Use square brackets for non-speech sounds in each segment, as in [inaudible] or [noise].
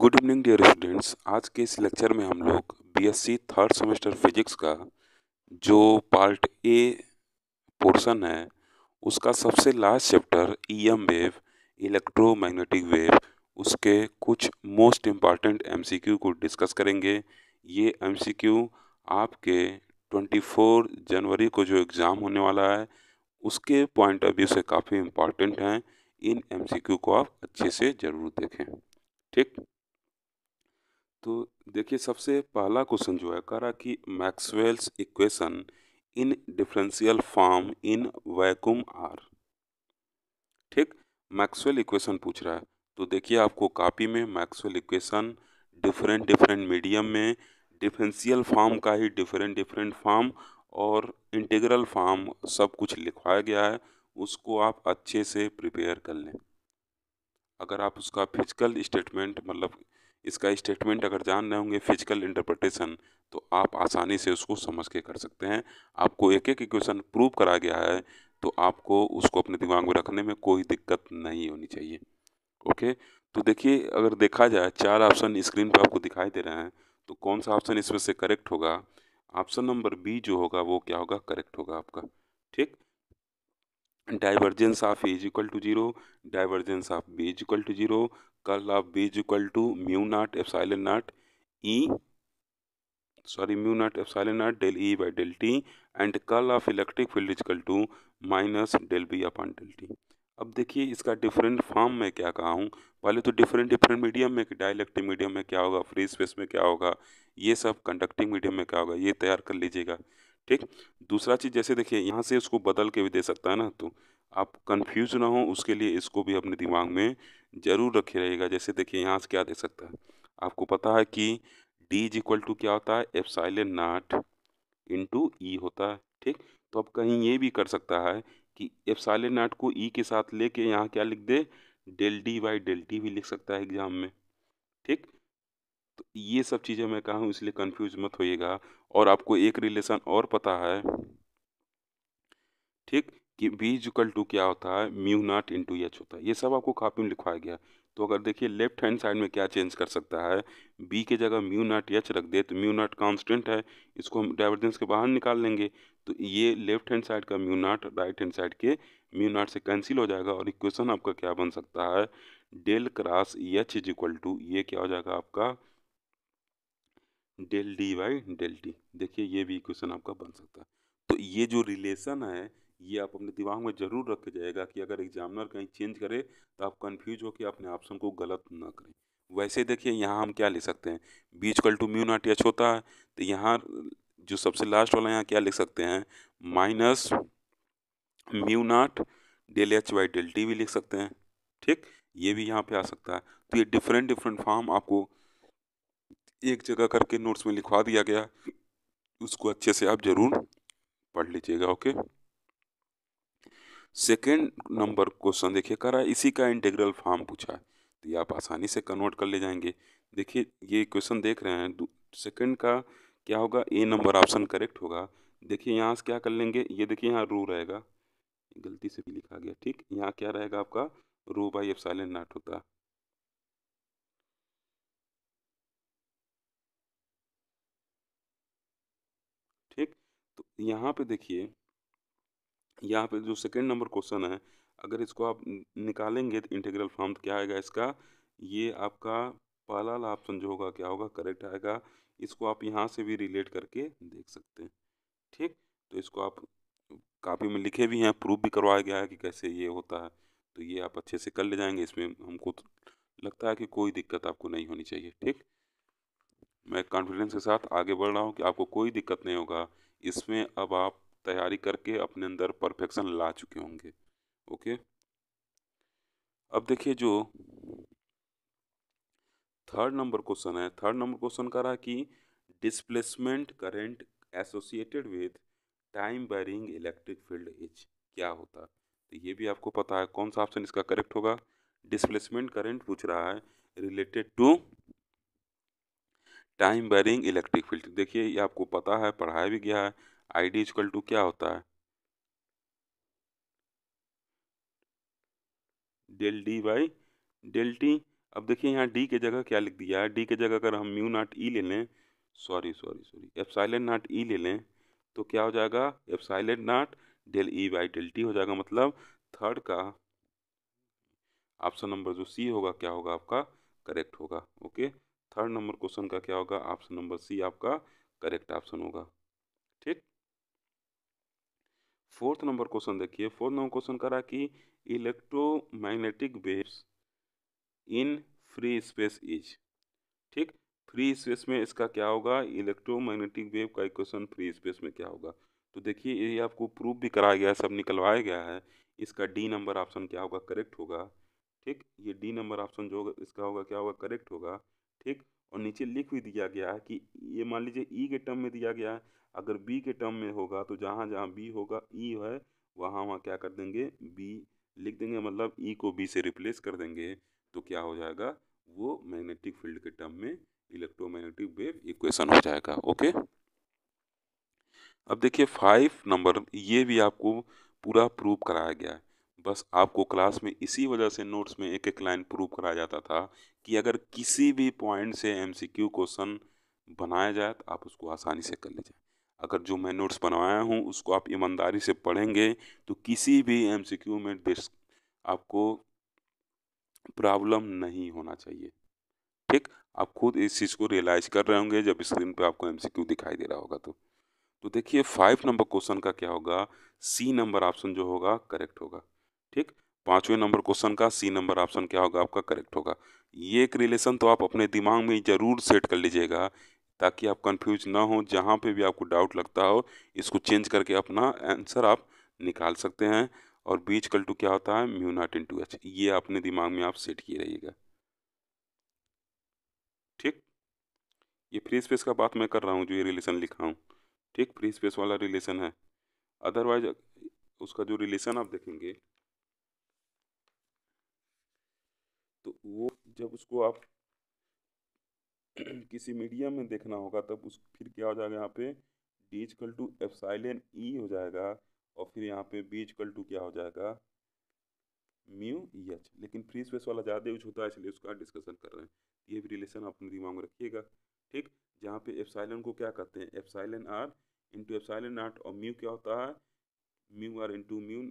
good evening dear students आज के इस लेक्चर में हम लोग बीएससी थर्ड सेमेस्टर फिजिक्स का जो पार्ट ए पोर्शन है उसका सबसे last chapter EM wave electromagnetic wave उसके कुछ मोस्ट इम्पॉर्टेंट एमसीक्यू को डिस्कस करेंगे ये एमसीक्यू आपके 24 जनवरी को जो एग्ज़ाम होने वाला है उसके पॉइंट ऑफ व्यू से काफ़ी इम्पॉर्टेंट हैं इन एम को आप अच्छे से ज़रूर देखें ठीक तो देखिए सबसे पहला क्वेश्चन जो है कह रहा कि Maxwell's equation in differential form in vacuum are ठीक मैक्सवेल इक्वेशन पूछ रहा है तो देखिए आपको कॉपी में Maxwell equation different different medium में डिफरेंशियल फॉर्म का ही डिफरेंट डिफरेंट फॉर्म और इंटीग्रल फॉर्म सब कुछ लिखवाया गया है उसको आप अच्छे से प्रिपेयर कर लें अगर आप उसका फिजिकल स्टेटमेंट मतलब इसका स्टेटमेंट अगर जान रहे होंगे फिजिकल इंटरप्रटेशन तो आप आसानी से उसको समझ के कर सकते हैं आपको एक एक इक्वेशन प्रूव करा गया है तो आपको उसको अपने दिमाग में रखने में कोई दिक्कत नहीं होनी चाहिए ओके तो देखिए अगर देखा जाए चार ऑप्शन स्क्रीन पर आपको दिखाई दे रहे हैं तो कौन सा ऑप्शन इसमें से करेक्ट होगा ऑप्शन नंबर बी जो होगा वो क्या होगा करेक्ट होगा आपका ठीक divergence of A is equal to zero divergence of B is equal to zero curl of B is equal to mu naught epsilon naught E sorry mu naught epsilon naught del E by del T and curl of electric field is equal to minus del B upon del T अब देखिए इसका different form में क्या कहा हूँ पहले तो different different medium में डायलेक्टिक मीडियम में क्या होगा फ्री स्पेस में क्या होगा ये सब कंडक्टिंग मीडियम में क्या होगा ये तैयार कर लीजिएगा ठीक दूसरा चीज़ जैसे देखिए यहाँ से इसको बदल के भी दे सकता है ना तो आप कंफ्यूज ना हो उसके लिए इसको भी अपने दिमाग में ज़रूर रखे रहेगा जैसे देखिए यहाँ से क्या दे सकता है आपको पता है कि डी इज इक्वल टू क्या होता है epsilon naught to E होता है ठीक तो अब कहीं ये भी कर सकता है कि एफ साइलेन नाट को ई e के साथ लेके यहाँ क्या लिख दे del D by del T भी लिख सकता है एग्ज़ाम में ठीक तो ये सब चीज़ें मैं कहा हूँ इसलिए कंफ्यूज मत होइएगा और आपको एक रिलेशन और पता है ठीक कि बी इक्वल टू क्या होता है म्यू नॉट इंटू एच होता है ये सब आपको कापी में लिखवाया गया तो अगर देखिए लेफ्ट हैंड साइड में क्या चेंज कर सकता है बी के जगह म्यू नॉट एच रख दे तो म्यू नॉट कांस्टेंट है इसको हम डाइवर्जेंस के बाहर निकाल लेंगे तो ये लेफ्ट हैंड साइड का mu naught right hand side के म्यू नॉट से कैंसिल हो जाएगा और इक्वेशन आपका क्या बन सकता है del cross H is equal to ये क्या हो जाएगा आपका del D by del T देखिए ये भी इक्वेशन आपका बन सकता है तो ये जो रिलेशन है ये आप अपने दिमाग में ज़रूर रख के जाएगा कि अगर एग्जामिनर कहीं चेंज करे तो आप कन्फ्यूज हो कि अपने ऑप्शन को गलत ना करें वैसे देखिए यहाँ हम क्या लिख सकते हैं बीच कल टू म्यू नॉट एच होता है तो यहाँ जो सबसे लास्ट वाला यहाँ क्या लिख सकते हैं minus mu naught del H by del T भी लिख सकते हैं ठीक ये भी यहाँ पे आ सकता है तो ये डिफरेंट डिफरेंट फॉर्म आपको एक जगह करके नोट्स में लिखवा दिया गया उसको अच्छे से आप ज़रूर पढ़ लीजिएगा ओके सेकेंड नंबर क्वेश्चन देखिए करा इसी का इंटीग्रल फॉर्म पूछा है तो ये आप आसानी से कन्वर्ट कर ले जाएंगे देखिए ये क्वेश्चन देख रहे हैं सेकेंड का क्या होगा ए नंबर ऑप्शन करेक्ट होगा देखिए यहाँ से क्या कर लेंगे ये देखिए यहाँ रू रहेगा गलती से भी लिखा गया ठीक यहाँ क्या रहेगा आपका रू बाई एफ साइलेंट नाट होता ठीक तो यहाँ पे देखिए यहाँ पे जो सेकंड नंबर क्वेश्चन है अगर इसको आप निकालेंगे तो इंटीग्रल फॉर्म तो क्या आएगा इसका ये आपका पहला ऑप्शन जो होगा क्या होगा करेक्ट आएगा इसको आप यहाँ से भी रिलेट करके देख सकते हैं ठीक तो इसको आप कापी में लिखे भी हैं प्रूफ भी करवाया गया है कि कैसे ये होता है तो ये आप अच्छे से कर ले जाएंगे इसमें हमको तो लगता है कि कोई दिक्कत आपको नहीं होनी चाहिए ठीक मैं कॉन्फिडेंस के साथ आगे बढ़ रहा हूँ कि आपको कोई दिक्कत नहीं होगा इसमें अब आप तैयारी करके अपने अंदर परफेक्शन ला चुके होंगे ओके अब देखिए जो थर्ड नंबर क्वेश्चन है थर्ड नंबर क्वेश्चन कह रहा है कि displacement current associated with time varying electric field is क्या होता तो ये भी आपको पता है कौन सा ऑप्शन इसका करेक्ट होगा डिस्प्लेसमेंट करेंट पूछ रहा है related to time varying electric field देखिए ये आपको पता है पढ़ाया भी गया है आई डी इजकल टू क्या होता है del D by del T अब देखिए यहाँ डी के जगह क्या लिख दिया है डी के जगह अगर हम म्यू नाट ई ले लें sorry sorry sorry epsilon naught E ले लें तो क्या हो जाएगा epsilon naught del E by del T हो जाएगा मतलब थर्ड का ऑप्शन नंबर जो सी होगा क्या होगा आपका करेक्ट होगा ओके थर्ड नंबर क्वेश्चन का क्या होगा ऑप्शन नंबर सी आपका करेक्ट ऑप्शन होगा ठीक फोर्थ नंबर क्वेश्चन देखिए फोर्थ नंबर क्वेश्चन करा कि electromagnetic waves in free space is ठीक फ्री स्पेस में इसका क्या होगा इलेक्ट्रोमैग्नेटिक वेव का इक्वेशन फ्री स्पेस में क्या होगा तो देखिए ये आपको प्रूफ भी कराया गया है सब निकलवाया गया है इसका डी नंबर ऑप्शन क्या होगा करेक्ट होगा ठीक ये डी नंबर ऑप्शन जो होगा इसका होगा क्या होगा करेक्ट होगा ठीक और नीचे लिख भी दिया गया है कि ये मान लीजिए ई e के टर्म में दिया गया है अगर बी के टर्म में होगा तो जहाँ जहाँ बी होगा ई e है वहाँ वहाँ क्या कर देंगे बी लिख देंगे मतलब ई e को बी से रिप्लेस कर देंगे तो क्या हो जाएगा वो मैग्नेटिक फील्ड के टर्म में इलेक्ट्रोमैग्नेटिक वेव इक्वेशन हो जाएगा ओके अब देखिए फाइव नंबर ये भी आपको पूरा प्रूव कराया गया है बस आपको क्लास में इसी वजह से नोट्स में एक एक लाइन प्रूव कराया जाता था कि अगर किसी भी पॉइंट से एमसीक्यू क्वेश्चन बनाया जाए तो आप उसको आसानी से कर लीजिए अगर जो मैं नोट्स बनवाया हूँ उसको आप ईमानदारी से पढ़ेंगे तो किसी भी क्यू में आपको प्रॉब्लम नहीं होना चाहिए ठीक आप खुद इस चीज़ को रियलाइज कर रहे होंगे जब स्क्रीन पे आपको क्यू दिखाई दे रहा होगा तो तो देखिए फाइव नंबर क्वेश्चन का क्या होगा सी नंबर ऑप्शन जो होगा करेक्ट होगा ठीक पाँचवें नंबर क्वेश्चन का सी नंबर ऑप्शन क्या होगा आपका करेक्ट होगा ये एक रिलेशन तो आप अपने दिमाग में ज़रूर सेट कर लीजिएगा ताकि आप कंफ्यूज ना हो जहाँ पे भी आपको डाउट लगता हो इसको चेंज करके अपना आंसर आप निकाल सकते हैं और बीच कल टू क्या होता है mu naught into H ये अपने दिमाग में आप सेट किए रहिएगा ठीक ये फ्री स्पेस का बात मैं कर रहा हूँ जो ये रिलेशन लिखा हूँ ठीक फ्री स्पेस वाला रिलेशन है अदरवाइज उसका जो रिलेशन आप देखेंगे तो वो जब उसको आप [clears throat] किसी मीडियम में देखना होगा तब उस फिर क्या हो जाएगा यहाँ पे D is equal to epsilon E e हो जाएगा और फिर यहाँ पे बी इजकल टू क्या हो जाएगा म्यू एच लेकिन फ्री स्पेस वाला ज़्यादा यूज होता है इसलिए उसका डिस्कशन कर रहे हैं ये भी रिलेशन अपने दिमाग में रखिएगा ठीक जहाँ पे एफसाइलन को क्या कहते हैं epsilon R into epsilon naught और म्यू क्या होता है mu R into mu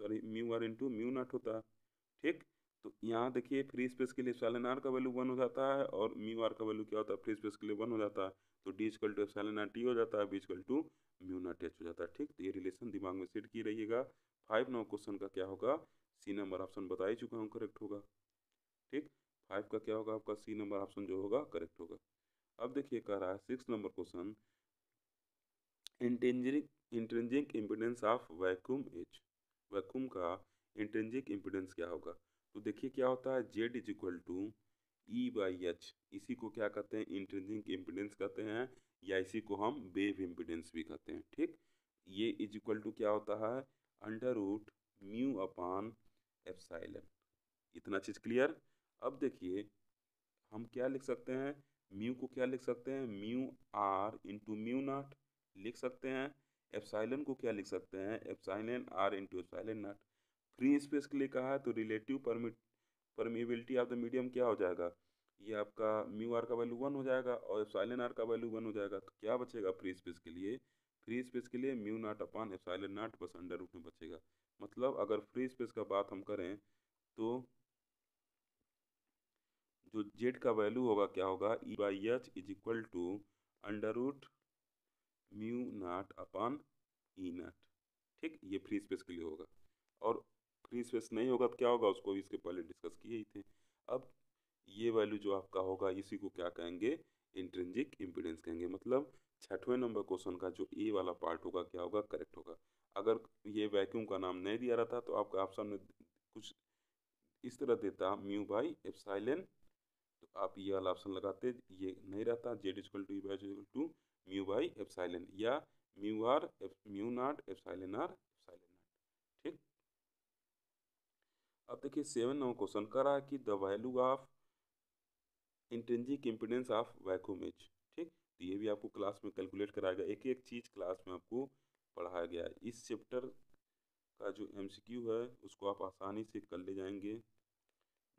sorry mu R into mu naught होता है ठीक तो यहाँ देखिए फ्री स्पेस के लिए सैलन आर का वैल्यू वन हो जाता है और म्यू आर का वैल्यू क्या होता है फ्री स्पेस के लिए वन हो जाता है तो D is equal to epsilon R T हो जाता है B is equal to mu naught H हो जाता है ठीक तो ये रिलेशन दिमाग में सेट की रहिएगा फाइव नंबर क्वेश्चन का क्या होगा सी नंबर ऑप्शन बता ही चुका हूँ करेक्ट होगा ठीक फाइव का क्या होगा आपका सी नंबर ऑप्शन जो होगा करेक्ट होगा अब देखिए कह रहा है six number question intrinsic intrinsic impedance of vacuum H vacuum का इंटेंजिंग इम्पिडेंस क्या होगा तो देखिए क्या होता है Z is equal to E by H इसी को क्या कहते हैं इंट्रेंसिक इम्पिडेंस कहते हैं या इसी को हम वेव इम्पिडेंस भी कहते हैं ठीक ये इज इक्वल टू क्या होता है under root mu upon epsilon इतना चीज़ क्लियर अब देखिए हम क्या लिख सकते हैं म्यू को क्या लिख सकते हैं mu R into mu naught लिख सकते हैं एप्साइलन को क्या लिख सकते हैं epsilon R into epsilon naught free space के लिए कहा है तो relative permit permeability of the medium क्या हो जाएगा ये आपका म्यू आर का वैल्यू वन हो जाएगा और साइलेंट आर का वैल्यू वन हो जाएगा तो क्या बचेगा फ्री स्पेस के लिए फ्री स्पेस के लिए म्यू नाट अपान साइलेंट नाट बस अंडर रूट में बचेगा मतलब अगर फ्री स्पेस का बात हम करें तो जो जेड का वैल्यू होगा क्या होगा E by H is equal to under root mu naught upon E e naught ठीक ये फ्री स्पेस के लिए होगा और फ्री स्पेस नहीं होगा अब क्या होगा उसको भी इसके पहले डिस्कस किए ही थे अब ये वैल्यू जो आपका होगा इसी को क्या कहेंगे इंट्रेंजिक इम्पिडेंस कहेंगे मतलब छठवें नंबर क्वेश्चन का जो ए वाला पार्ट होगा क्या होगा करेक्ट होगा अगर ये वैक्यूम का नाम नहीं दिया रहा था तो आपका ऑप्शन में कुछ इस तरह देता म्यू बाई एप्साइलन तो आप ये वाला ऑप्शन लगाते ये नहीं रहता Z is equal to by to mu by epsilon या म्यू आर एफ म्यू नॉट एप्साइलन आर अब देखिए सेवन नंबर क्वेश्चन कर रहा है कि the value of intrinsic impedance of vacuum is ठीक तो ये भी आपको क्लास में कैलकुलेट कराया गया एक एक चीज़ क्लास में आपको पढ़ाया गया है इस चैप्टर का जो एम है उसको आप आसानी से कर ले जाएंगे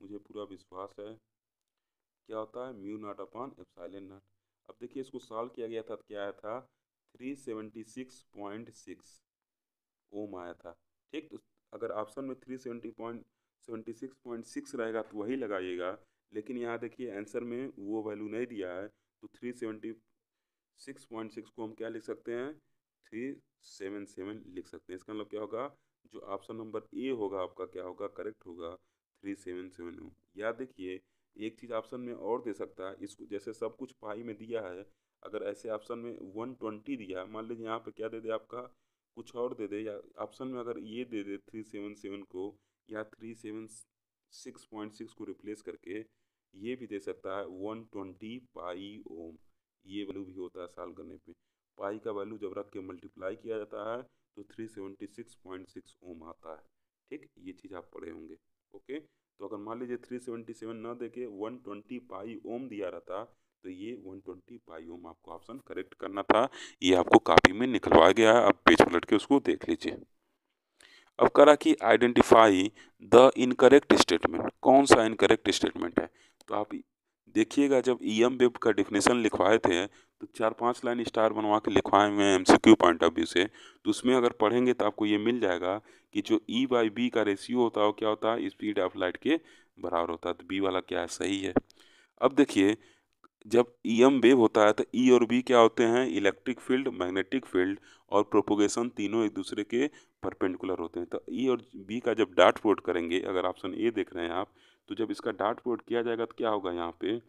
मुझे पूरा विश्वास है क्या होता है म्यू नॉट अपॉन एफ नॉट अब देखिए इसको सॉल्व किया गया था तो क्या आया था three seventy six point six ohm आया था ठीक तो अगर ऑप्शन में three seventy point seventy six point six रहेगा तो वही लगाइएगा लेकिन यहाँ देखिए आंसर में वो वैल्यू नहीं दिया है तो three seventy six point six को हम क्या लिख सकते हैं थ्री सेवन सेवन लिख सकते हैं इसका मतलब क्या होगा जो ऑप्शन नंबर ए होगा आपका क्या होगा करेक्ट होगा थ्री सेवन सेवन या देखिए एक चीज़ ऑप्शन में और दे सकता है इसको जैसे सब कुछ पाई में दिया है अगर ऐसे ऑप्शन में वन ट्वेंटी दिया मान लीजिए यहाँ पर क्या दे दे आपका कुछ और दे दे या ऑप्शन में अगर ये दे दे थ्री सेवन सेवन को या three seven six point six को रिप्लेस करके ये भी दे सकता है वन ट्वेंटी पाई ओम ये वैल्यू भी होता है साल करने पे पाई का वैल्यू जब रख के मल्टीप्लाई किया जाता है तो three seventy six point six ohm आता है ठीक ये चीज़ आप पढ़े होंगे ओके तो अगर मान लीजिए थ्री सेवेंटी सेवन ना दे के वन ट्वेंटी पाई ओम दिया रहता तो ये वन ट्वेंटी पाई ओम आपको ऑप्शन करेक्ट करना था ये आपको कापी में निकलवाया गया है आप पेज पलट के उसको देख लीजिए अब करा कि आइडेंटिफाई द इनकरेक्ट स्टेटमेंट कौन सा इनकरेक्ट स्टेटमेंट है तो आप देखिएगा जब ई एम वेब का डिफिनेशन लिखवाए थे तो चार पांच लाइन स्टार बनवा के लिखवाए हुए हैं M C Q point of view से तो उसमें अगर पढ़ेंगे तो आपको ये मिल जाएगा कि जो ई बाई बी का रेशियो होता है वो क्या होता है स्पीड ऑफ लाइट के बराबर होता है तो बी वाला क्या है सही है अब देखिए जब ई एम वेव होता है तो ई e और बी क्या होते हैं इलेक्ट्रिक फील्ड मैग्नेटिक फील्ड और प्रोपोगेशन तीनों एक दूसरे के परपेंडिकुलर होते हैं तो ई e और बी का जब डाट प्रोट करेंगे अगर ऑप्शन ए देख रहे हैं आप तो जब इसका डाट प्रोट किया जाएगा तो क्या होगा यहाँ पे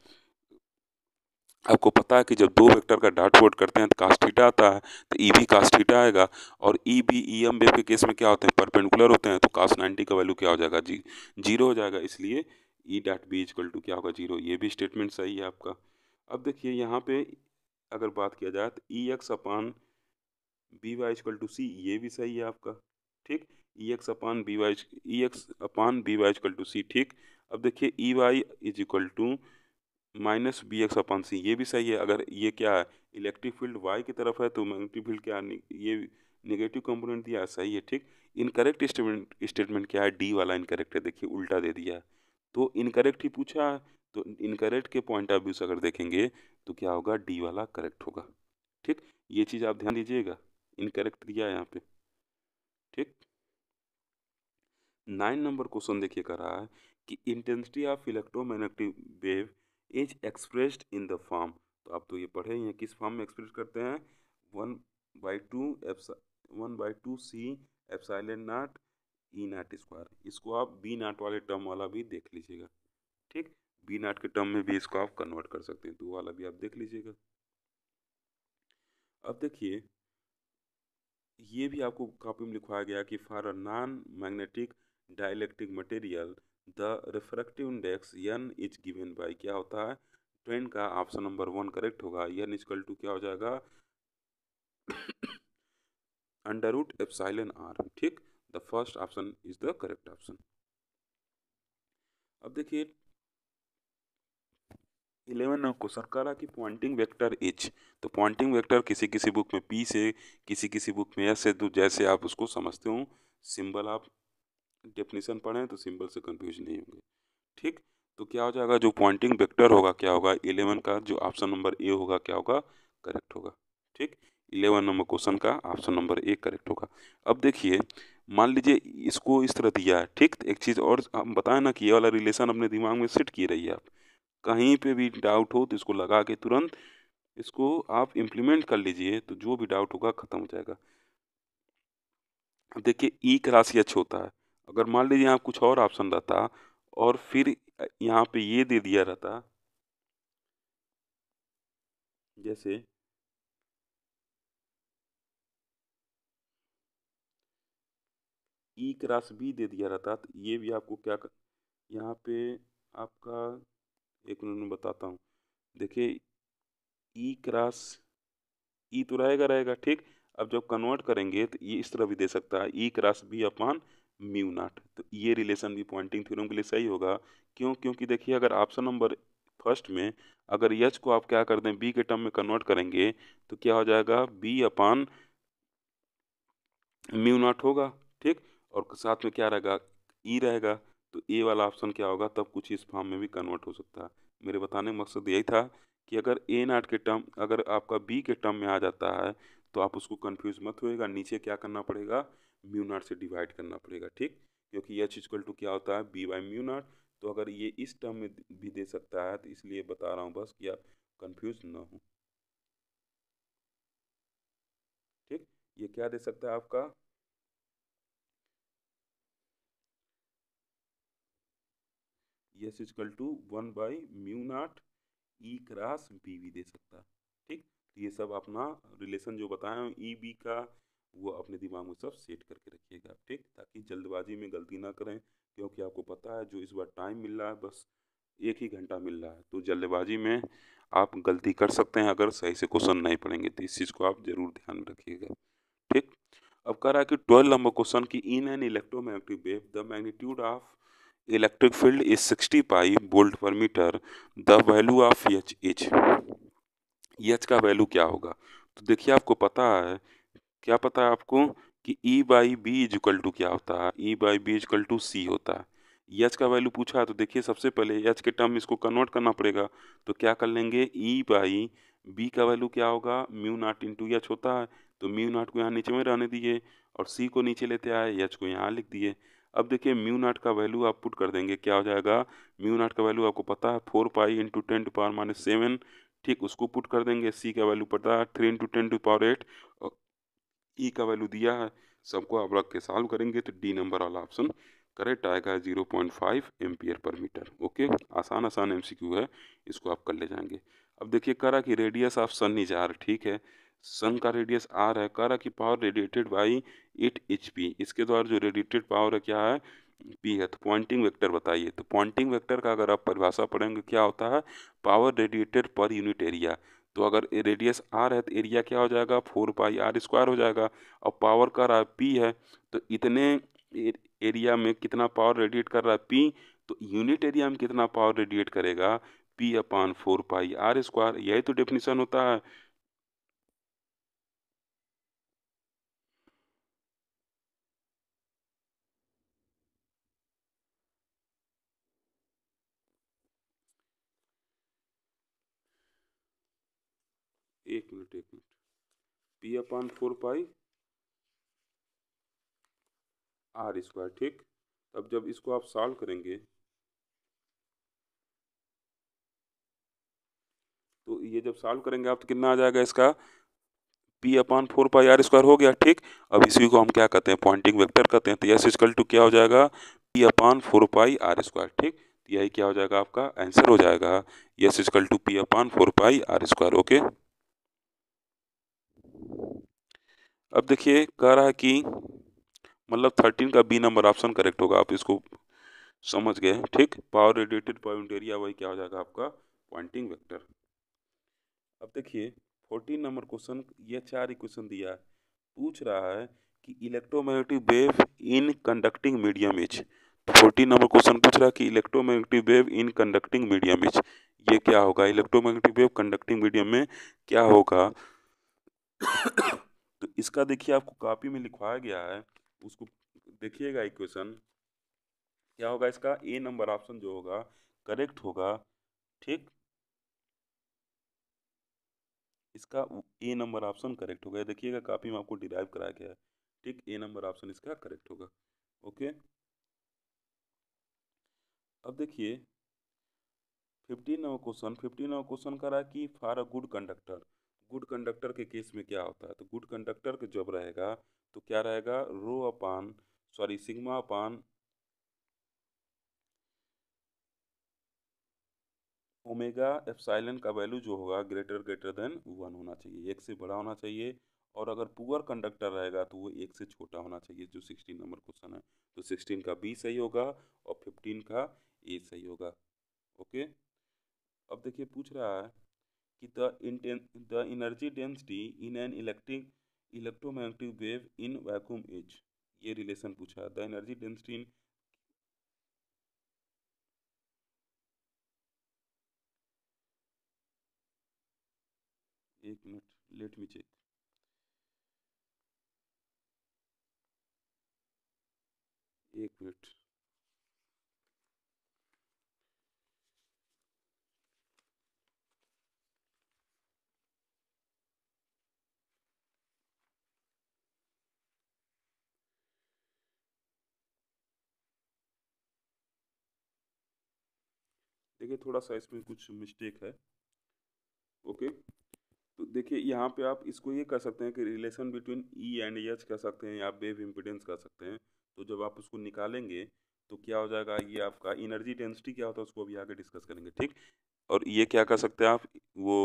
आपको पता है कि जब दो वेक्टर का डाट प्रोडक्ट करते हैं तो कास्टीटा आता है तो ई भी कास्टीटा आएगा और E B E M wave के केस में क्या होते हैं परपेंडिकुलर होते हैं तो कास्ट नाइन्टी का वैल्यू क्या हो जाएगा जी जीरो हो जाएगा इसलिए E dot B is equal to क्या होगा जीरो ये भी स्टेटमेंट सही है आपका अब देखिए यहाँ पे अगर बात किया जाए तो E X upon B Y is equal to C ये भी सही है आपका ठीक E X upon B Y E X upon B Y is equal to C ठीक अब देखिए E Y is equal to minus B X upon C ये भी सही है अगर ये क्या है इलेक्ट्रिक फील्ड वाई की तरफ है तो मैग्नेटिक फील्ड क्या ये नेगेटिव कंपोनेंट दिया सही है ठीक इनकरेक्ट स्टेटमेंट स्टेटमेंट क्या है डी वाला इनकरेक्ट है देखिए उल्टा दे दिया है तो इनकरेक्ट ही पूछा तो इनकरेक्ट के पॉइंट ऑफ व्यू से अगर देखेंगे तो क्या होगा डी वाला करेक्ट होगा ठीक ये चीज़ आप ध्यान दीजिएगा इनकरेक्ट दिया है यहाँ पे ठीक नाइन नंबर क्वेश्चन देखिए कर रहा है कि intensity of electromagnetic wave is expressed in the form तो आप तो ये पढ़े ही हैं किस फॉर्म में एक्सप्रेस करते हैं one by two one by two C epsilon naught E naught square इसको आप बी नाट वाले टर्म वाला भी देख लीजिएगा ठीक बी नाट के टर्म में भी इसको आप कन्वर्ट कर सकते हैं तो वो वाला भी आप देख लीजिएगा अब देखिए ये भी आपको कॉपी में लिखवाया गया कि for a non magnetic dielectric material the refractive index N is given by क्या होता है ट्रेंड का ऑप्शन नंबर वन करेक्ट होगा यन इजकल टू क्या हो जाएगा अंडर रूट एप्साइलन आर ठीक the first option is the correct option अब देखिए इलेवन नंबर क्वेश्चन कह रहा कि पॉइंटिंग वेक्टर एच तो पॉइंटिंग वेक्टर किसी किसी बुक में पी से किसी किसी बुक में एस से तो जैसे आप उसको समझते हो सिंबल आप डेफिनेशन पढ़ें तो सिंबल से कंफ्यूज नहीं होंगे ठीक तो क्या हो जाएगा जो पॉइंटिंग वेक्टर होगा क्या होगा इलेवन का जो ऑप्शन नंबर ए होगा क्या होगा करेक्ट होगा ठीक इलेवन नंबर क्वेश्चन का ऑप्शन नंबर ए करेक्ट होगा अब देखिए मान लीजिए इसको इस तरह दिया है ठीक एक चीज़ और हम बताएं ना कि ये वाला रिलेशन अपने दिमाग में सेट किए रहिए आप कहीं पे भी डाउट हो तो इसको लगा के तुरंत इसको आप इम्प्लीमेंट कर लीजिए तो जो भी डाउट होगा ख़त्म हो जाएगा अब देखिए ई का राशि अच्छा होता है अगर मान लीजिए यहाँ कुछ और ऑप्शन रहता और फिर यहाँ पे ये दे दिया रहता जैसे ई क्रास बी दे दिया रहता तो ये भी आपको क्या कर यहाँ पे आपका एक मिनट में बताता हूँ देखिए ई क्रॉस ई तो रहेगा रहेगा ठीक अब जब कन्वर्ट करेंगे तो ये इस तरह भी दे सकता है E cross B upon mu naught तो ये रिलेशन भी पॉइंटिंग थ्योरम के लिए सही होगा क्यों क्योंकि देखिए अगर ऑप्शन नंबर फर्स्ट में अगर यच को आप क्या कर दें बी के टर्म में कन्वर्ट करेंगे तो क्या हो जाएगा बी अपान म्यू नॉट होगा ठीक और साथ में क्या रहेगा ई रहेगा तो ए वाला ऑप्शन क्या होगा तब कुछ इस फॉर्म में भी कन्वर्ट हो सकता है मेरे बताने का मकसद यही था कि अगर ए नाट के टर्म अगर आपका बी के टर्म में आ जाता है तो आप उसको कन्फ्यूज मत होएगा नीचे क्या करना पड़ेगा म्यू नाट से डिवाइड करना पड़ेगा ठीक क्योंकि एच इजक्वल टू क्या होता है बी बाई म्यू नाट तो अगर ये इस टर्म में भी दे सकता है तो इसलिए बता रहा हूँ बस कि आप कन्फ्यूज ना हो ठीक ये क्या दे सकता है आपका S is equal to one by mu naught E cross B भी दे सकता ठीक तो ये सब अपना रिलेशन जो बताया ई बी e का वो अपने दिमाग में सब सेट करके रखिएगा ठीक ताकि जल्दबाजी में गलती ना करें क्योंकि आपको पता है जो इस बार टाइम मिल रहा है बस एक ही घंटा मिल रहा है तो जल्दबाजी में आप गलती कर सकते हैं अगर सही से क्वेश्चन नहीं पढ़ेंगे तो इस चीज़ को आप ज़रूर ध्यान में रखिएगा ठीक अब कह रहा है कि ट्वेल्व नंबर क्वेश्चन की in an electromagnetic wave the magnitude of electric field is 60 pi volt per metre the value of H H H का वैल्यू क्या होगा तो देखिए आपको पता है क्या पता है आपको कि E by B is equal to क्या होता है E by B equal to C होता है एच का वैल्यू पूछा है तो देखिए सबसे पहले एच के टर्म इसको कन्वर्ट करना पड़ेगा तो क्या कर लेंगे ई बाई बी का वैल्यू क्या होगा म्यू नाट इंटू एच होता है तो म्यू नाट को यहाँ नीचे में रहने दिए और सी को नीचे लेते आए एच को यहाँ लिख दिए अब देखिए म्यू नाट का वैल्यू आप पुट कर देंगे क्या हो जाएगा म्यू नाट का वैल्यू आपको पता है four pi into ten to power minus seven ठीक उसको पुट कर देंगे सी का वैल्यू पता है three into ten to power eight और ई का वैल्यू दिया है सबको आप रख के सॉल्व करेंगे तो डी नंबर वाला ऑप्शन करेक्ट आएगा zero point five ampere per metre okay आसान आसान क्यू है इसको आप कर ले जाएंगे अब देखिए करा कि रेडियस ऑफ सन निजार ठीक है सन का रेडियस आर है कह रहा कि power radiated by it H P इसके द्वारा जो रेडिएटेड पावर है क्या है पी है तो पॉइंटिंग वेक्टर बताइए तो पॉइंटिंग वेक्टर का अगर आप परिभाषा पढ़ेंगे क्या होता है power radiated per unit area तो अगर रेडियस आर है तो एरिया क्या हो जाएगा फोर पाई आर स्क्वायर हो जाएगा और पावर तो कर रहा है पी है तो इतने एरिया में कितना पावर रेडिएट कर रहा है पी तो यूनिट एरिया में कितना पावर रेडिएट करेगा P upon four pi R square यही तो डेफिनेशन होता है B upon four pi R square ठीक अब जब इसको आप सॉल्व करेंगे तो ये जब सॉल्व करेंगे आप तो कितना आ जाएगा इसका P upon four pi R square हो गया ठीक अब इसी को हम क्या कहते हैं पॉइंटिंग वेक्टर कहते हैं तो यस इसकल टू क्या हो जाएगा P upon four pi R square ठीक तो यही क्या हो जाएगा आपका आंसर हो जाएगा S equal to P upon four pi R square okay अब देखिए कह रहा है कि मतलब थर्टीन का बी नंबर ऑप्शन करेक्ट होगा आप इसको समझ गए ठीक पावर रेडिएटेड पॉइंट एरिया वही क्या हो जाएगा आपका पॉइंटिंग वेक्टर अब देखिए फोर्टीन नंबर क्वेश्चन ये चार ही क्वेश्चन दिया है पूछ रहा है कि electromagnetic wave in conducting medium is fourteen number question पूछ रहा है कि electromagnetic wave in conducting medium is ये क्या होगा इलेक्ट्रोमैग्नेटिक वेव कंडक्टिंग मीडियम में क्या होगा इसका देखिए आपको कॉपी में लिखवाया गया है उसको देखिएगा इक्वेशन क्या होगा इसका ए नंबर ऑप्शन जो होगा करेक्ट होगा ठीक इसका ए नंबर ऑप्शन करेक्ट होगा देखिएगा कॉपी में आपको डिराइव कराया गया है ठीक ए नंबर ऑप्शन इसका करेक्ट होगा ओके अब देखिए fifty number question fifty number question करा कि for a good conductor good conductor के केस में क्या होता है तो गुड कंडक्टर का जब रहेगा तो क्या रहेगा rho upon sorry sigma upon omega epsilon का वैल्यू जो होगा ग्रेटर ग्रेटर देन वन होना चाहिए एक से बड़ा होना चाहिए और अगर पुअर कंडक्टर रहेगा तो वो एक से छोटा होना चाहिए जो सिक्सटीन नंबर क्वेश्चन है तो सिक्सटीन का बी सही होगा और फिफ्टीन का ए सही होगा ओके अब देखिए पूछ रहा है कि the the energy density in an electric electromagnetic wave in vacuum is ये रिलेशन पूछा द एनर्जी डेंसिटी इन एक मिनट लेट मी चेक एक मिनट देखिए थोड़ा सा इसमें कुछ मिस्टेक है ओके तो देखिए यहाँ पे आप इसको ये कह सकते हैं कि relation between E and H कह सकते हैं या वेव इम्पिडेंस कह सकते हैं तो जब आप उसको निकालेंगे तो क्या हो जाएगा ये आपका इनर्जी डेंसिटी क्या होता है उसको अभी आगे डिस्कस करेंगे ठीक और ये क्या कर सकते हैं आप वो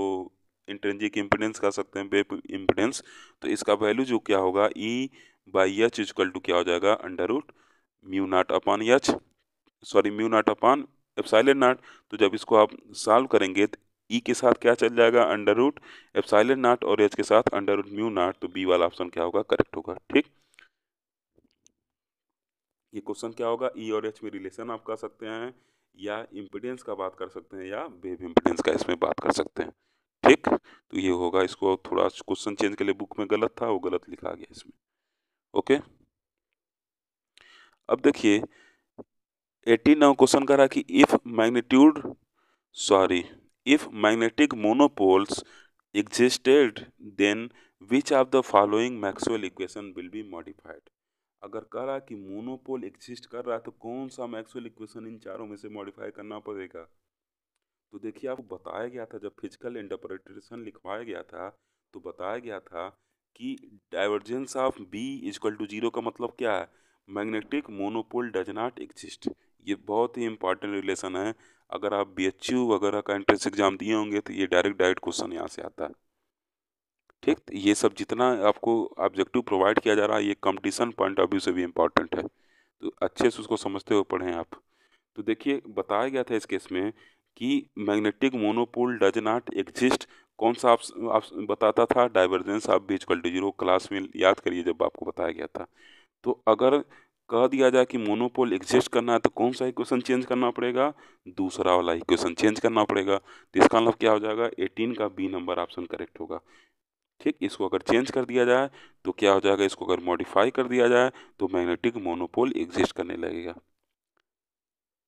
इंट्रेंजिक इम्पिडेंस कह सकते हैं वेब इम्पिडेंस तो इसका वैल्यू जो क्या होगा E by H equal to क्या हो जाएगा under root mu naught upon H sorry mu naught upon epsilon naught तो जब इसको आप सॉल्व करेंगे तो ई e के साथ क्या चल जाएगा अंडर रूट एप्साइलेंट नाट और एच के साथ अंडर रूट म्यू नाट तो बी वाला ऑप्शन क्या होगा करेक्ट होगा ठीक ये क्वेश्चन क्या होगा ई e और एच में रिलेशन आप कर सकते हैं या इम्पिडेंस का बात कर सकते हैं या वेव इम्पिडेंस का इसमें बात कर सकते हैं ठीक तो ये होगा इसको थोड़ा क्वेश्चन चेंज के लिए बुक में गलत था वो गलत लिखा गया इसमें ओके अब देखिए एटीन नाउ क्वेश्चन कह रहा है कि if magnitude sorry if magnetic monopoles existed then which of the following Maxwell equation will be modified अगर कह रहा कि मोनोपोल एग्जिस्ट कर रहा है तो कौन सा मैक्सवेल इक्वेशन इन चारों में से मॉडिफाई करना पड़ेगा तो देखिए आपको बताया गया था जब फिजिकल इंटरप्रिटेशन लिखवाया गया था तो बताया गया था कि divergence of B equal to zero का मतलब क्या है magnetic monopole does not exist ये बहुत ही इंपॉर्टेंट रिलेशन है अगर आप बी वगैरह का एंट्रेंस एग्ज़ाम दिए होंगे तो ये डायरेक्ट डायरेक्ट क्वेश्चन यहाँ से आता है ठीक तो ये सब जितना आपको ऑब्जेक्टिव प्रोवाइड किया जा रहा है ये कंपटीशन पॉइंट ऑफ व्यू से भी इम्पॉर्टेंट है तो अच्छे से उसको समझते हुए पढ़ें आप तो देखिए बताया गया था इस केस में कि magnetic monopole does not exist कौन सा आप, आप बताता था divergence of B equal zero class में याद करिए जब आपको बताया गया था तो अगर कह दिया जाए कि मोनोपोल एग्जिस्ट करना है तो कौन सा इक्वेशन चेंज करना पड़ेगा दूसरा वाला इक्वेशन चेंज करना पड़ेगा तो इसका मतलब क्या हो जाएगा एटीन का बी नंबर ऑप्शन करेक्ट होगा ठीक इसको अगर चेंज कर दिया जाए तो क्या हो जाएगा इसको अगर मॉडिफाई कर दिया जाए तो मैग्नेटिक मोनोपोल एग्जिस्ट करने लगेगा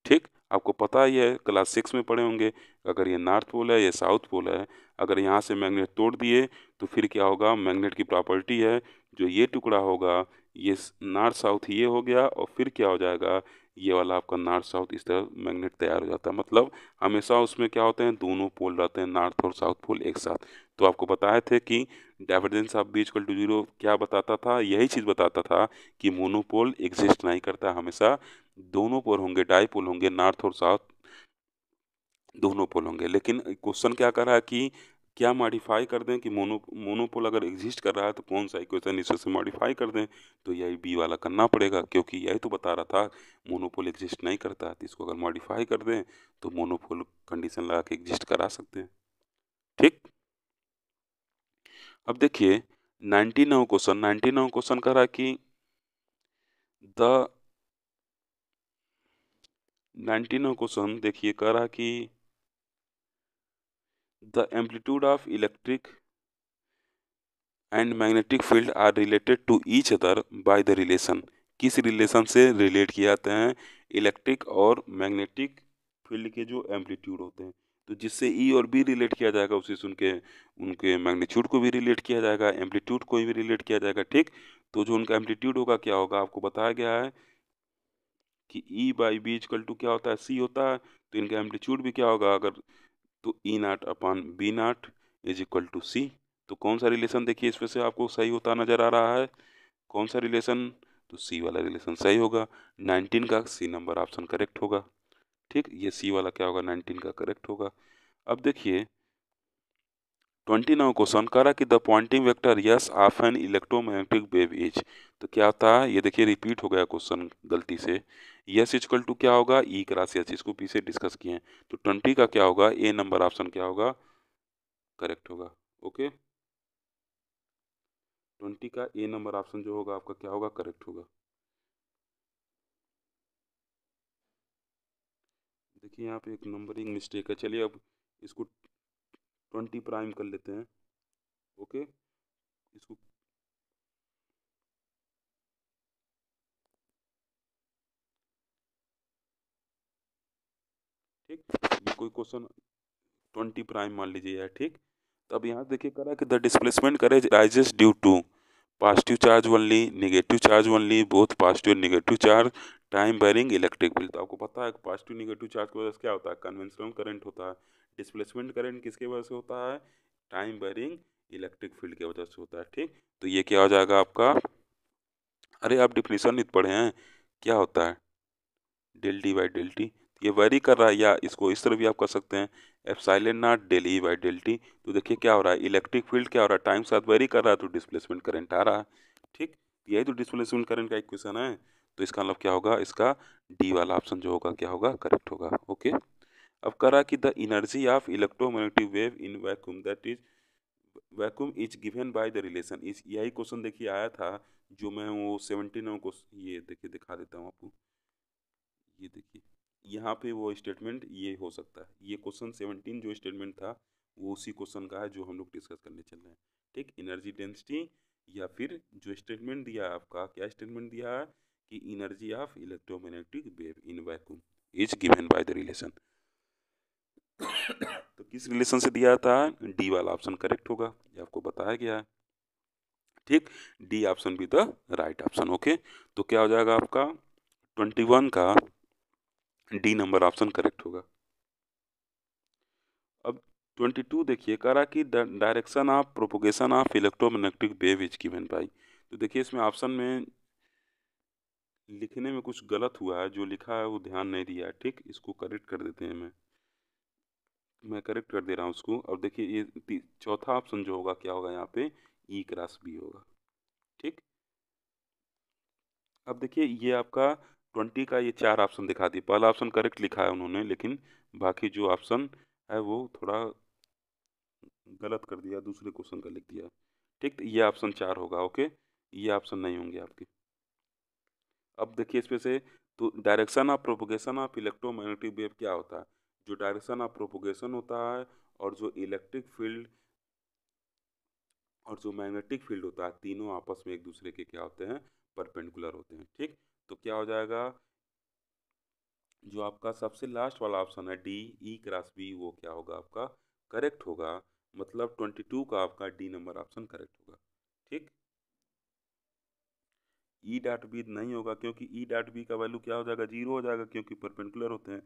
ठीक आपको पता ही है क्लास सिक्स में पढ़े होंगे अगर ये नॉर्थ पोल है या साउथ पोल है अगर यहाँ से मैग्नेट तोड़ दिए तो फिर क्या होगा मैग्नेट की प्रॉपर्टी है जो ये टुकड़ा होगा ये नॉर्थ साउथ ये हो गया और फिर क्या हो जाएगा ये वाला आपका नॉर्थ साउथ इस तरह मैग्नेट तैयार हो जाता है मतलब हमेशा उसमें क्या होते हैं दोनों पोल रहते हैं नॉर्थ और साउथ पोल एक साथ तो आपको बताए थे कि divergence of B is equal to zero क्या बताता था यही चीज़ बताता था कि मोनोपोल एग्जिस्ट नहीं करता हमेशा दोनों पोल होंगे पोल होंगे नॉर्थ और साउथ दोनों पोल होंगे लेकिन क्वेश्चन क्या कर रहा है कि क्या मॉडिफाई कर दें कि मोनो मोनोपोल अगर एग्जिस्ट कर रहा है तो कौन सा इक्वेशन इस से मॉडिफाई कर दें तो यही बी वाला करना पड़ेगा क्योंकि यही तो बता रहा था मोनोपोल एग्जिस्ट नहीं करता तो इसको अगर मॉडिफाई कर दें तो मोनोपोल कंडीशन लगा के एग्जिस्ट करा सकते हैं ठीक अब देखिए नाइन्टी नौ क्वेश्चन नाइन्टी नौ क्वेश्चन कह रहा कि द नाइन्टी क्वेश्चन देखिए कह रहा कि the amplitude of electric and magnetic field are related to each other by the relation किस रिलेशन से रिलेट किया जाते हैं इलेक्ट्रिक और मैग्नेटिक फील्ड के जो एम्पलीट्यूड होते हैं तो जिससे ई e और बी रिलेट किया जाएगा उसी से उनके उनके मैग्नीट्यूड को भी रिलेट किया जाएगा एम्पलीट्यूड को भी रिलेट किया जाएगा ठीक तो जो उनका एम्पलीट्यूड होगा क्या होगा आपको बताया गया है कि E by B is equal to क्या होता है सी होता है तो इनका एम्पलीट्यूड भी क्या होगा अगर तो E naught upon B naught is equal to C तो कौन सा रिलेशन देखिए इसमें से आपको सही होता नज़र आ रहा है कौन सा रिलेशन तो सी वाला रिलेशन सही होगा नाइनटीन का सी नंबर ऑप्शन करेक्ट होगा ठीक ये सी वाला क्या होगा नाइनटीन का करेक्ट होगा अब देखिए ट्वेंटी नाउ क्वेश्चन कह रहा कि the Poynting vector S of an electromagnetic wave is तो क्या होता है ये देखिए रिपीट हो गया क्वेश्चन गलती से यस इजकल टू क्या होगा ई क्रास यस इसको पीछे डिस्कस किए हैं तो ट्वेंटी का क्या होगा ए नंबर ऑप्शन क्या होगा करेक्ट होगा ओके ट्वेंटी का ए नंबर ऑप्शन जो होगा आपका क्या होगा करेक्ट होगा देखिए यहाँ पे एक नंबरिंग मिस्टेक है चलिए अब इसको ट्वेंटी प्राइम कर लेते हैं ओके इसको ठीक कोई क्वेश्चन ट्वेंटी प्राइम मान लीजिए ठीक तब यहाँ देखिए करा कि the displacement current arises due to positive charge only negative charge only both positive और negative charge time varying electric field तो आपको पता है पॉजिटिव नेगेटिव चार्ज की वजह से क्या होता है कन्वेंशनल करंट होता है डिस्प्लेसमेंट करंट किसके वजह से होता है टाइम बैरिंग इलेक्ट्रिक फील्ड की वजह से होता है ठीक तो ये क्या हो जाएगा आपका अरे आप डिफिनीसन नहीं पढ़े हैं क्या होता है del D by del t ये वेरी कर रहा है या इसको इस तरह भी आप कर सकते हैं epsilon naught del E by del t तो देखिए क्या हो रहा है इलेक्ट्रिक फील्ड क्या हो रहा है टाइम साथ वेरी कर रहा है तो डिस्प्लेसमेंट करंट आ रहा है ठीक यही तो डिस्प्लेसमेंट करंट का इक्वेशन है तो इसका मतलब क्या होगा इसका डी वाला ऑप्शन जो होगा क्या होगा करेक्ट होगा ओके अब करा कि the energy of electromagnetic wave in vacuum that is vacuum is given by the relation इस यही क्वेश्चन देखिए आया था जो मैं वो सेवेंटी नाइन क्वेश्चन ये देखिए दिखा देता हूँ आपको ये देखिए यहाँ पे वो स्टेटमेंट ये हो सकता है ये क्वेश्चन सेवनटीन जो स्टेटमेंट था वो उसी क्वेश्चन का है जो हम लोग डिस्कस करने चल रहे हैं ठीक एनर्जी डेंसिटी या फिर जो स्टेटमेंट दिया है आपका क्या स्टेटमेंट दिया है कि energy of electromagnetic wave in vacuum is given by the relation तो किस रिलेशन से दिया था डी वाला ऑप्शन करेक्ट होगा ये आपको बताया गया है ठीक डी ऑप्शन भी द राइट ऑप्शन ओके तो क्या हो जाएगा आपका ट्वेंटी वन का डी नंबर ऑप्शन करेक्ट होगा अब ट्वेंटी टू देखिए कह रहा कि direction of propagation of electromagnetic wave is given by तो देखिए इसमें ऑप्शन में लिखने में कुछ गलत हुआ है जो लिखा है वो ध्यान नहीं दिया ठीक इसको करेक्ट कर देते हैं मैं मैं करेक्ट कर दे रहा हूँ उसको अब देखिए ये चौथा ऑप्शन जो होगा क्या होगा यहाँ पे ई क्रास बी होगा ठीक अब देखिए ये आपका ट्वेंटी का ये चार ऑप्शन दिखा दिए पहला ऑप्शन करेक्ट लिखा है उन्होंने लेकिन बाकी जो ऑप्शन है वो थोड़ा गलत कर दिया दूसरे क्वेश्चन का लिख दिया ठीक तो ये ऑप्शन चार होगा ओके ये ऑप्शन नहीं होंगे आपके अब देखिए इसमें से तो direction of propagation of electromagnetic wave क्या होता है जो डायरेक्शन ऑफ प्रोपोगेशन होता है और जो इलेक्ट्रिक फील्ड और जो मैग्नेटिक फील्ड होता है तीनों आपस में एक दूसरे के क्या होते हैं परपेंडिकुलर होते हैं ठीक तो क्या हो जाएगा जो आपका सबसे लास्ट वाला ऑप्शन है डी ई क्रॉस बी वो क्या होगा आपका करेक्ट होगा मतलब ट्वेंटी टू का आपका डी नंबर ऑप्शन करेक्ट होगा ठीक ई डॉट बी नहीं होगा क्योंकि ई डॉट बी का वैल्यू क्या हो जाएगा जीरो हो जाएगा क्योंकि परपेंडिकुलर होते हैं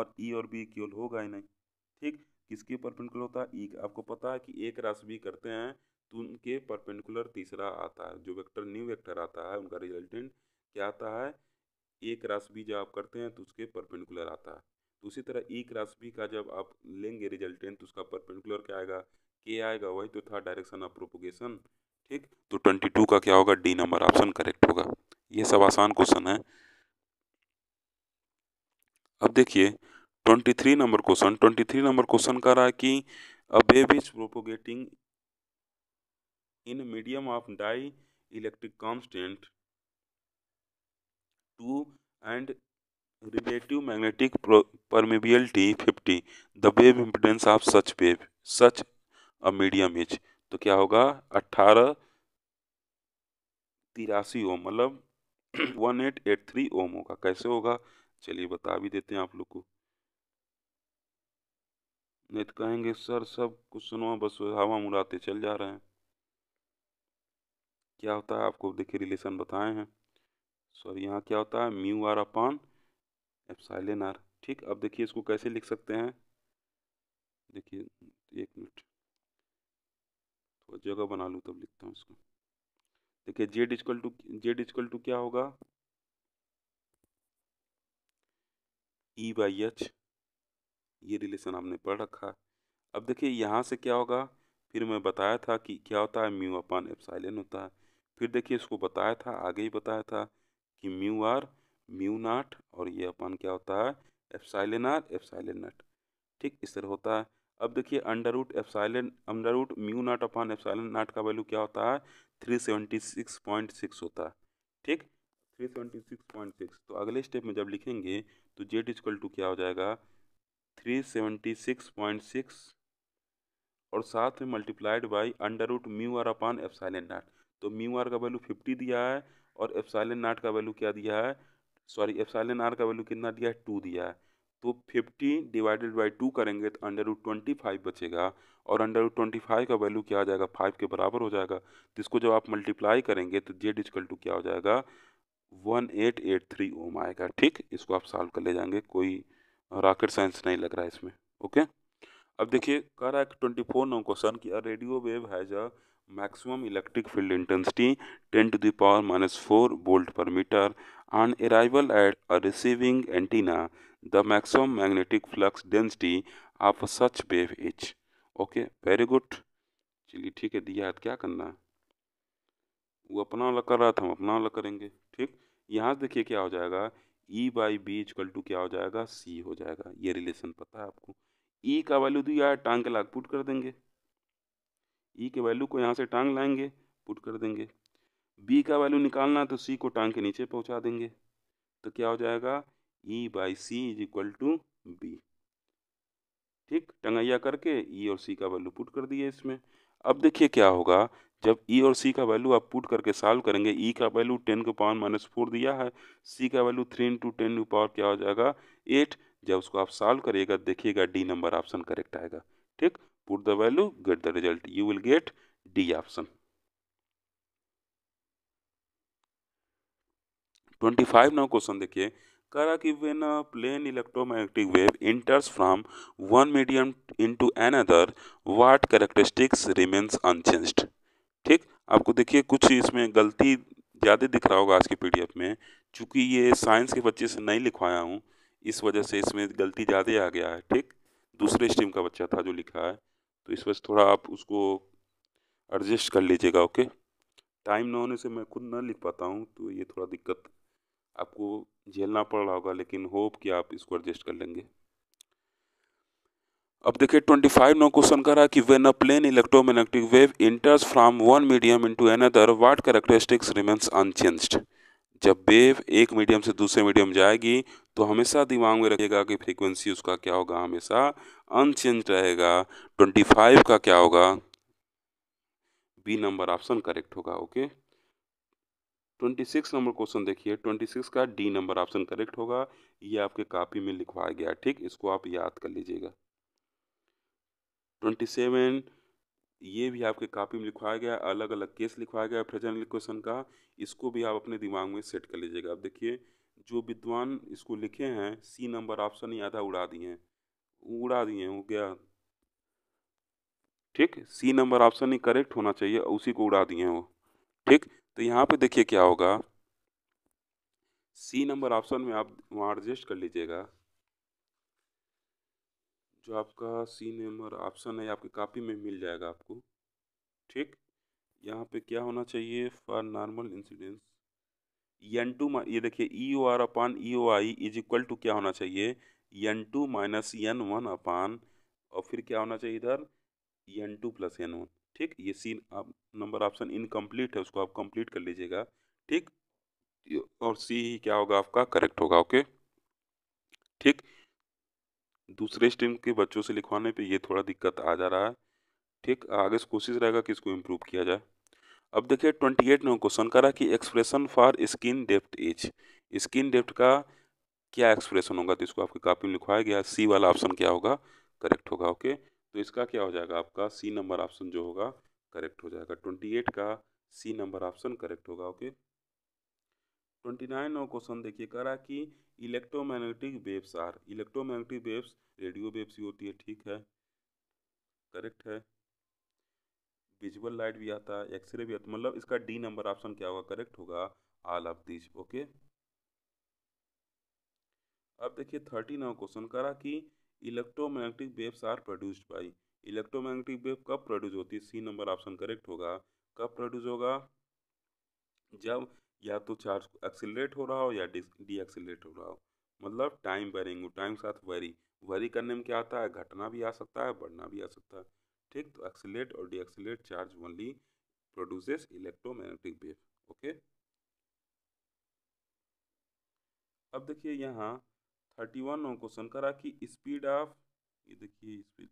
और ई e और बी इक्वल होगा ही नहीं ठीक किसके परपेंडिकुलर होता है ई e आपको पता है कि एक राशि भी करते हैं तो उनके परपेंडिकुलर तीसरा आता है जो वेक्टर न्यू वेक्टर आता है उनका रिजल्टेंट क्या आता है एक राशि भी जब आप करते हैं तो उसके परपेंडिकुलर आता है तो उसी तरह ई क्रास बी का जब आप लेंगे रिजल्टेंट तो उसका परपेंडिकुलर क्या आएगा के आएगा वही तो था डायरेक्शन ऑफ प्रोपोगेशन ठीक तो ट्वेंटी टू का क्या होगा डी नंबर ऑप्शन करेक्ट होगा ये सब आसान क्वेश्चन है अब देखिए twenty three number question twenty three number question कह रहा है कि a wave is propagating in medium of dielectric constant two and relative magnetic permeability 50 the wave impedance of such wave such a medium is तो क्या होगा अट्ठारह तिरासी ohm मतलब [clears throat] one eight eight three ohm होगा कैसे होगा चलिए बता भी देते हैं आप लोग को नहीं तो कहेंगे सर सब कुछ सुनो बस हवा मुड़ाते चल जा रहे हैं क्या होता है आपको देखिए रिलेशन बताए हैं सॉरी यहाँ क्या होता है mu R upon epsilon R ठीक अब देखिए इसको कैसे लिख सकते हैं देखिए एक मिनट जगह बना लूँ तब लिखता हूँ उसको देखिए Z is equal to Z is equal to क्या होगा ई बाई एच ये रिलेशन आपने पढ़ रखा है अब देखिए यहाँ से क्या होगा फिर मैं बताया था कि क्या होता है म्यू अपान एप्साइलन होता है फिर देखिए इसको बताया था आगे ही बताया था कि म्यू आर म्यू नाट और ये अपान क्या होता है एप्साइलन आर एप्साइलन नाट ठीक इस तरह होता है अब देखिए under root epsilon under root mu naught upon epsilon naught का वैल्यू क्या होता है three seventy six point six होता है ठीक three seventy six point six तो अगले स्टेप में जब लिखेंगे तो जेड इजकल टू क्या हो जाएगा three seventy six point six और साथ में multiplied by under root mu R upon epsilon naught तो म्यू आर का वैल्यू फिफ्टी दिया है और एफसाइलन नाट का वैल्यू क्या दिया है सॉरी एफसाइलन आर का वैल्यू कितना दिया है टू दिया है तो फिफ्टी डिवाइडेड बाई टू करेंगे तो अंडर रूट ट्वेंटी फाइव बचेगा और अंडर रूट ट्वेंटी फाइव का वैल्यू क्या आ जाएगा फाइव के बराबर हो जाएगा तो इसको जब आप मल्टीप्लाई करेंगे तो जेड इजकल टू क्या हो जाएगा one eight eight three ohm आएगा ठीक इसको आप सॉल्व कर ले जाएंगे कोई रॉकेट साइंस नहीं लग रहा है इसमें ओके अब देखिए कह रहा है ट्वेंटी फोर नौ क्वेश्चन कि radio wave has a maximum electric field intensity ten to the power minus four volt per metre on arrival at a receiving antenna the maximum magnetic flux density of such wave is okay very good चलिए ठीक है दिया है क्या करना है वो अपना अलग कर रहा था हम अपना अलग करेंगे ठीक यहाँ से देखिए क्या हो जाएगा E by B is equal to क्या हो जाएगा सी हो जाएगा ये रिलेशन पता है आपको ई e का वैल्यू दिया है टांग के लाग पुट कर देंगे ई e के वैल्यू को यहाँ से टांग लाएंगे पुट कर देंगे बी का वैल्यू निकालना है तो सी को टांग के नीचे पहुँचा देंगे तो क्या हो जाएगा E by C is equal to B ठीक टंगैया करके ई e और सी का वैल्यू पुट कर दिए इसमें अब देखिए क्या होगा जब ई e और सी का वैल्यू आप पुट करके सॉल्व करेंगे ई e का वैल्यू टेन को पावर माइनस फोर दिया है सी का value three into ten to power क्या हो जाएगा एट जब उसको आप सॉल्व करिएगा देखिएगा डी नंबर ऑप्शन करेक्ट आएगा ठीक put the value get the result you will get D option twenty five number question देखिए करा कि when plane plane electromagnetic wave enters from one medium into another what characteristics remains unchanged ठीक आपको देखिए कुछ इसमें गलती ज़्यादा दिख रहा होगा आज के पी में चूँकि ये साइंस के बच्चे से नहीं लिखवाया हूँ इस वजह से इसमें गलती ज़्यादा आ गया है ठीक दूसरे स्ट्रीम का बच्चा था जो लिखा है तो इस वजह थोड़ा आप उसको एडजस्ट कर लीजिएगा ओके टाइम ना होने से मैं खुद ना लिख पाता हूँ तो ये थोड़ा दिक्कत आपको झेलना पड़ रहा होगा लेकिन होप कि आप इसको एडजस्ट कर लेंगे अब देखिए ट्वेंटी फाइव नो क्वेश्चन कर रहा है कि when a plane electromagnetic wave enters from one medium into another what characteristics remains unchanged जब वेव एक मीडियम से दूसरे मीडियम जाएगी तो हमेशा दिमाग में रखिएगा कि फ्रीक्वेंसी उसका क्या होगा हमेशा अनचेंज रहेगा फाइव का क्या होगा बी नंबर ऑप्शन करेक्ट होगा okay twenty six number question देखिए ट्वेंटी सिक्स का डी नंबर ऑप्शन करेक्ट होगा ये आपके कापी में लिखवाया गया ठीक इसको आप याद कर लीजिएगा ट्वेंटी सेवन ये भी आपके कापी में लिखवाया गया अलग अलग केस लिखवाया गया प्रेजेंट क्वेश्चन का इसको भी आप अपने दिमाग में सेट कर लीजिएगा अब देखिए जो विद्वान इसको लिखे हैं सी नंबर ऑप्शन ही आधा उड़ा दिए हैं उड़ा दिए हो गया ठीक सी नंबर ऑप्शन ही करेक्ट होना चाहिए उसी को उड़ा दिए वो ठीक तो यहाँ पे देखिए क्या होगा सी नंबर ऑप्शन में आप वहाँ एडजस्ट कर लीजिएगा जो आपका सी नंबर ऑप्शन है आपकी कापी में मिल जाएगा आपको ठीक यहाँ पे क्या होना चाहिए for normal incidence N two ये देखिए E O R upon E O I is equal to क्या होना चाहिए N two minus N one upon और फिर क्या होना चाहिए इधर N two plus N one ठीक ये सी नंबर ऑप्शन इनकम्प्लीट है उसको आप कंप्लीट कर लीजिएगा ठीक और सी ही क्या होगा आपका करेक्ट होगा ओके ठीक दूसरे स्ट्रीम के बच्चों से लिखवाने पे ये थोड़ा दिक्कत आ जा रहा है ठीक आगे से कोशिश रहेगा कि इसको इम्प्रूव किया जाए अब देखिए ट्वेंटी एट नंबर क्वेश्चन करा कि expression for skin depth as skin depth का क्या एक्सप्रेशन होगा तो इसको आपकी कापी में लिखवाया गया सी वाला ऑप्शन क्या होगा करेक्ट होगा ओके तो इसका क्या हो जाएगा आपका सी नंबर ऑप्शन जो होगा करेक्ट हो जाएगा ट्वेंटी एट का सी नंबर ऑप्शन करेक्ट होगा ओके ट्वेंटी नाइन और क्वेश्चन देखिए कह रहा है कि electromagnetic waves are electromagnetic waves radio waves ही होती है ठीक है करेक्ट है विजुअल लाइट भी आता है एक्सरे भी आता मतलब इसका डी नंबर ऑप्शन क्या होगा करेक्ट होगा आल ऑफ दिस ओके अब देखिए थर्टी नाउ क्वेश्चन करा कि electromagnetic waves are produced by electromagnetic wave कब प्रोड्यूस होती है सी नंबर ऑप्शन करेक्ट होगा कब प्रोड्यूस होगा जब या तो चार्ज एक्सिलेट हो रहा हो या डी हो रहा हो मतलब टाइम वेरिंग हो टाइम के साथ वेरी वेरी करने में क्या आता है घटना भी आ सकता है बढ़ना भी आ सकता है ठीक तो accelerated charge only produces electromagnetic wave okay अब देखिए यहाँ थर्टी वन नौ क्वेश्चन करा कि स्पीड ऑफ ये देखिए स्पीड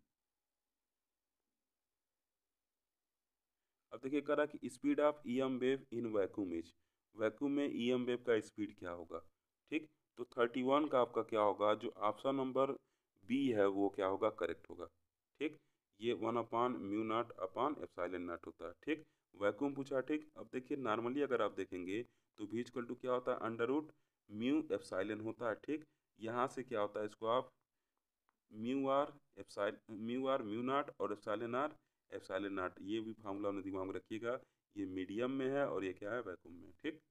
अब देखिए करा कि speed of E e M wave in vacuum is वैक्यूम में ई e एम वेव का स्पीड क्या होगा ठीक तो थर्टी वन का आपका क्या होगा जो ऑप्शन नंबर बी है वो क्या होगा करेक्ट होगा ठीक ये one upon mu naught upon epsilon naught होता है ठीक वैक्यूम पूछा ठीक अब देखिए नॉर्मली अगर आप देखेंगे तो भीज कल टू क्या होता है अंडर रूट म्यू एफसाइलन होता है ठीक यहाँ से क्या होता है इसको आप mu R epsilon mu R mu naught और एफसाइलन आर एफसाइलन नाट ये भी फार्मूला अपने दिमाग में रखिएगा ये मीडियम में है और ये क्या है वैक्यूम में ठीक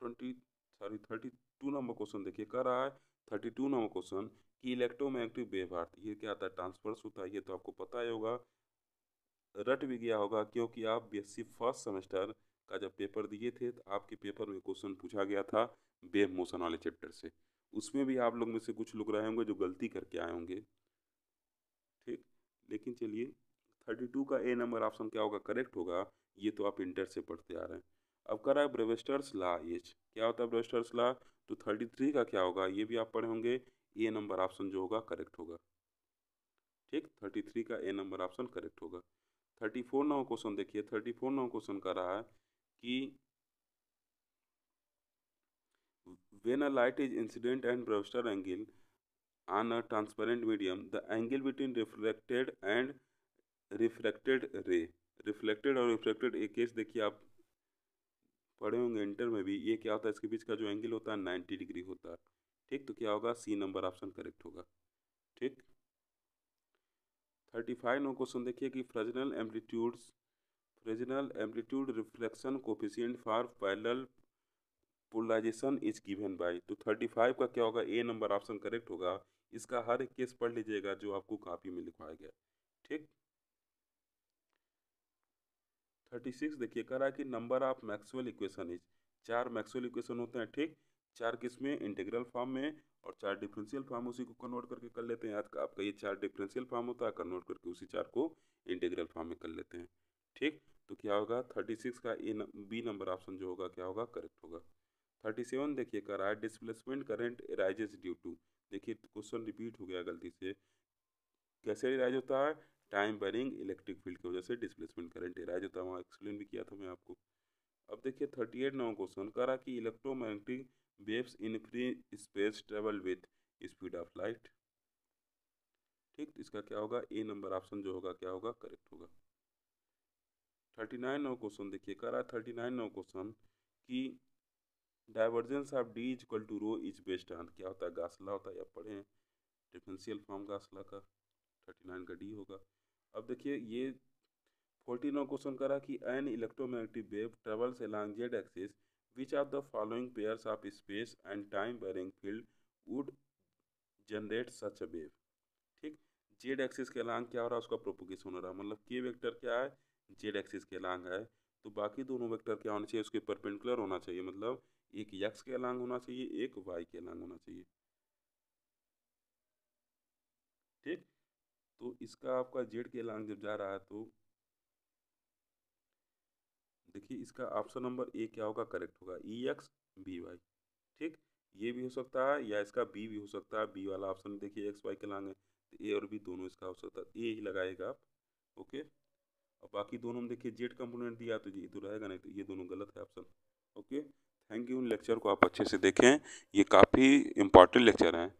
twenty sorry thirty two number question देखिए कह रहा है थर्टी टू नंबर क्वेश्चन कि इलेक्ट्रोमैग्नेटिक वेव आर्ट ये क्या आता है ट्रांसफर्स होता है ये तो आपको पता ही होगा रट भी गया होगा क्योंकि आप बीएससी फर्स्ट सेमेस्टर का जब पेपर दिए थे तो आपके पेपर में क्वेश्चन पूछा गया था बेब मोशन वाले चैप्टर से उसमें भी आप लोग में से कुछ लोग रहे होंगे जो गलती करके आए होंगे ठीक लेकिन चलिए थर्टी टू का ए नंबर ऑप्शन क्या होगा करेक्ट होगा ये तो आप इंटर से पढ़ते आ रहे हैं अब कर रहा है ब्रेवेस्टर्स ला एच क्या होता है ब्रेवेस्टर्स ला तो थर्टी थ्री का क्या होगा ये भी आप पढ़े होंगे ए नंबर ऑप्शन जो होगा करेक्ट होगा ठीक थर्टी थ्री का ए नंबर ऑप्शन करेक्ट होगा थर्टी फोर नंबर क्वेश्चन देखिए थर्टी फोर नंबर क्वेश्चन कर रहा है कि when a light is incident and Brewster angle on a transparent medium the angle between reflected and reflected ray reflected और reflected एक case देखिए आप पढ़े होंगे इंटर में भी ये क्या होता है इसके बीच का जो एंगल होता है नाइन्टी डिग्री होता है ठीक तो क्या होगा सी नंबर ऑप्शन करेक्ट होगा ठीक थर्टी फाइव नो क्वेश्चन देखिए कि Fresnel amplitudes Fresnel amplitude reflection coefficient for parallel polarisation is given by तो 35 का क्या होगा ए नंबर ऑप्शन करेक्ट होगा इसका हर एक केस पढ़ लीजिएगा जो आपको कॉपी में लिखवाया गया ठीक 36 देखिए कह रहा है कि number of Maxwell equation is चार मैक्सवेल इक्वेशन होते हैं ठीक चार किस में इंटीग्रल फॉर्म में और चार डिफरेंशियल फॉर्म उसी को कन्वर्ट करके कर लेते हैं आज का आपका ये चार डिफरेंशियल फॉर्म होता है कन्वर्ट करके उसी चार को इंटीग्रल फॉर्म में कर लेते हैं ठीक तो क्या होगा थर्टी सिक्स का ए बी नंबर ऑप्शन जो होगा क्या होगा करेक्ट होगा थर्टी सेवन देखिए कह रहा है displacement current rises due to देखिए क्वेश्चन रिपीट हो गया गलती से कैसे राइज होता है टाइम बैरिंग इलेक्ट्रिक फील्ड की वजह से डिस्प्लेसमेंट करेंट राइज होता है वहाँ एक्सप्लेन भी किया था मैं आपको अब देखिए थर्टी एट नौ क्वेश्चन कह रहा कि electromagnetic waves in free space travel with speed of light ठीक तो इसका क्या होगा ए नंबर ऑप्शन जो होगा क्या होगा करेक्ट होगा थर्टी नाइन नौ क्वेश्चन देखिए कह रहा है थर्टी नाइन नौ क्वेश्चन की divergence of D is equal to rho is based on क्या होता है गासला होता है या पढ़े डिफेंशियल फॉर्म गासला का थर्टी नाइन का डी होगा अब देखिए ये फोर्टी नौ क्वेश्चन कह रहा है कि an electromagnetic wave travels along Z axis which are the following pairs of space and time varying field would generate such a wave ठीक जेड एक्सिस के अलांग क्या हो रहा है उसका प्रोपोगेशन हो रहा है मतलब के वेक्टर क्या है जेड एक्सिस के लांग है तो बाकी दोनों वेक्टर क्या होना चाहिए उसके परपेंडिकुलर होना चाहिए मतलब एक यक्स के लांग होना चाहिए एक वाई के लांग होना चाहिए ठीक तो इसका आपका जेड के लांग जब जा रहा है तो देखिए इसका ऑप्शन नंबर ए क्या होगा करेक्ट होगा ई एक्स बी वाई ठीक ये भी हो सकता है या इसका बी भी हो सकता है बी वाला ऑप्शन देखिए एक्स वाई के लांग है तो ए और बी दोनों इसका हो सकता है ए ही लगाएगा आप ओके और बाकी दोनों में देखिए जेड कंपोनेंट दिया तो ये तो रहेगा नहीं तो ये दोनों गलत है ऑप्शन ओके थैंक यू उन लेक्चर को आप अच्छे से देखें ये काफ़ी इंपॉर्टेंट लेक्चर हैं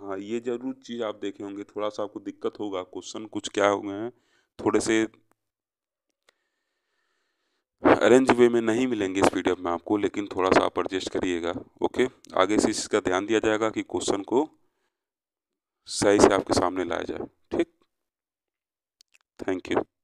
हाँ ये जरूर चीज़ आप देखे होंगे थोड़ा सा आपको दिक्कत होगा क्वेश्चन कुछ क्या हो गए हैं थोड़े से अरेंज वे में नहीं मिलेंगे इस पी में आपको लेकिन थोड़ा सा आप एडजस्ट करिएगा ओके आगे से इसका ध्यान दिया जाएगा कि क्वेश्चन को सही से आपके सामने लाया जाए ठीक थैंक यू